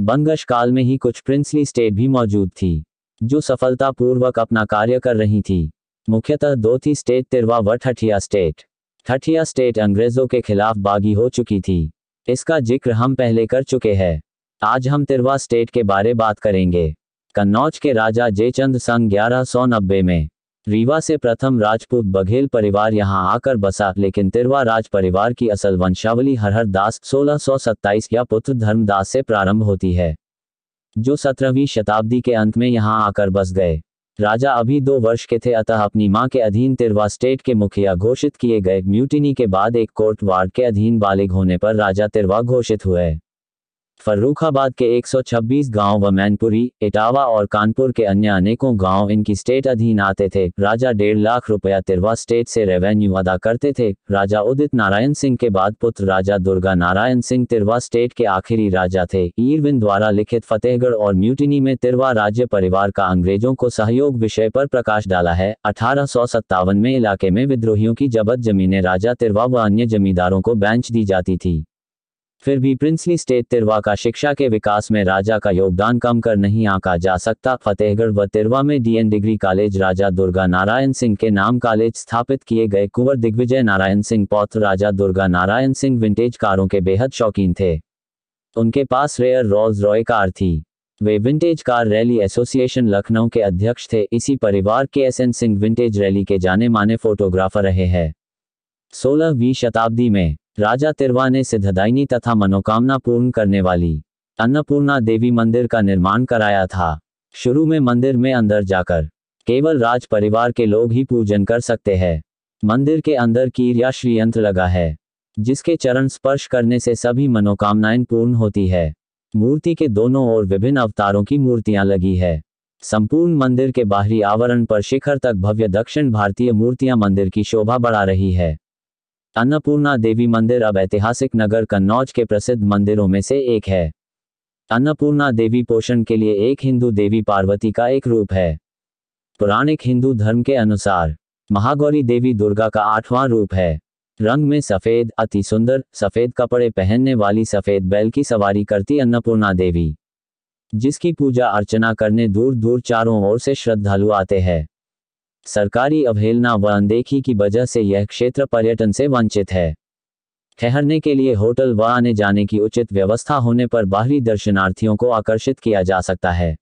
बंगश काल में ही कुछ प्रिंसली स्टेट भी मौजूद थी जो सफलतापूर्वक अपना कार्य कर रही थी मुख्यतः दो थी स्टेट तिरवा व ठठिया स्टेट ठठिया स्टेट अंग्रेजों के खिलाफ बागी हो चुकी थी इसका जिक्र हम पहले कर चुके हैं आज हम तिरवा स्टेट के बारे बात करेंगे कन्नौज के राजा जयचंद संघ ग्यारह में रीवा से प्रथम राजपूत बघेल परिवार यहां आकर बसा लेकिन तिरवा राज परिवार की असल वंशावली हरहर दास सत्ताईस या पुत्र धर्मदास से प्रारंभ होती है जो सत्रहवीं शताब्दी के अंत में यहां आकर बस गए राजा अभी दो वर्ष के थे अतः अपनी मां के अधीन तिरवा स्टेट के मुखिया घोषित किए गए म्यूटिनी के बाद एक कोर्ट वार्ड के अधीन बालिग होने पर राजा तिरवा घोषित हुए फर्रुखाबाद के 126 गांव व मैनपुरी इटावा और कानपुर के अन्य अनेकों गांव इनकी स्टेट अधीन आते थे राजा डेढ़ लाख रुपया तिरवा स्टेट से रेवेन्यू अदा करते थे राजा उदित नारायण सिंह के बाद पुत्र राजा दुर्गा नारायण सिंह तिरवा स्टेट के आखिरी राजा थे ईरविन द्वारा लिखित फतेहगढ़ और म्यूटिनी में तिरवा राज्य परिवार का अंग्रेजों को सहयोग विषय पर प्रकाश डाला है अठारह में इलाके में विद्रोहियों की जबत जमीने राजा तिरवा व अन्य जमींदारों को बेंच दी जाती थी फिर भी प्रिंसली स्टेट तिरवा का शिक्षा के विकास में राजा का योगदान कम कर नहीं आका जा सकता फतेहगढ़ व तिरवा में DN degree college Raja Durga Narayan Singh के नाम कॉलेज स्थापित किए गए कुंवर दिग्विजय नारायण सिंह पौत्र राजा दुर्गा नारायण सिंह विंटेज कारों के बेहद शौकीन थे उनके पास रेयर रॉल्स रॉय कार थी वे vintage car rally association Lucknow के अध्यक्ष थे इसी परिवार के S N Singh vintage rally के जाने माने फोटोग्राफर रहे हैं सोलहवीं शताब्दी में राजा तिरवा ने सिद्धदायिनी तथा मनोकामना पूर्ण करने वाली अन्नपूर्णा देवी मंदिर का निर्माण कराया था शुरू में मंदिर में अंदर जाकर केवल राज परिवार के लोग ही पूजन कर सकते हैं मंदिर के अंदर कीरिया श्रीयंत्र लगा है जिसके चरण स्पर्श करने से सभी मनोकामनाएं पूर्ण होती है मूर्ति के दोनों ओर विभिन्न अवतारों की मूर्तियां लगी है संपूर्ण मंदिर के बाहरी आवरण पर शिखर तक भव्य दक्षिण भारतीय मूर्तियां मंदिर की शोभा बढ़ा रही है अन्नपूर्णा देवी मंदिर अब ऐतिहासिक नगर कन्नौज के प्रसिद्ध मंदिरों में से एक है अन्नपूर्णा देवी पोषण के लिए एक हिंदू देवी पार्वती का एक रूप है पौराणिक हिंदू धर्म के अनुसार महागौरी देवी दुर्गा का आठवां रूप है रंग में सफेद अति सुंदर सफेद कपड़े पहनने वाली सफेद बैल की सवारी करती अन्नपूर्णा देवी जिसकी पूजा अर्चना करने दूर दूर चारों ओर से श्रद्धालु आते हैं सरकारी अवहेलना व अनदेखी की वजह से यह क्षेत्र पर्यटन से वंचित है ठहरने के लिए होटल व आने जाने की उचित व्यवस्था होने पर बाहरी दर्शनार्थियों को आकर्षित किया जा सकता है